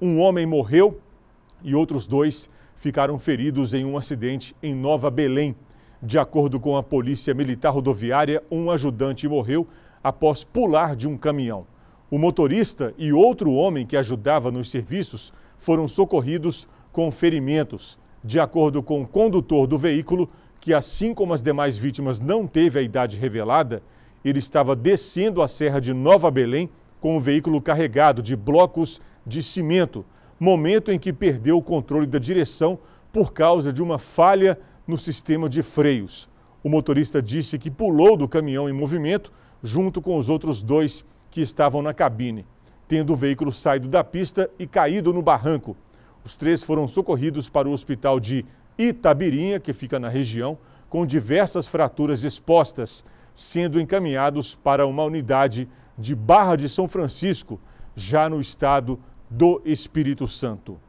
Um homem morreu e outros dois ficaram feridos em um acidente em Nova Belém. De acordo com a Polícia Militar Rodoviária, um ajudante morreu após pular de um caminhão. O motorista e outro homem que ajudava nos serviços foram socorridos com ferimentos. De acordo com o condutor do veículo, que assim como as demais vítimas não teve a idade revelada, ele estava descendo a serra de Nova Belém com o veículo carregado de blocos de cimento, momento em que perdeu o controle da direção por causa de uma falha no sistema de freios. O motorista disse que pulou do caminhão em movimento junto com os outros dois que estavam na cabine, tendo o veículo saído da pista e caído no barranco. Os três foram socorridos para o hospital de Itabirinha, que fica na região, com diversas fraturas expostas, sendo encaminhados para uma unidade de Barra de São Francisco, já no estado do Espírito Santo.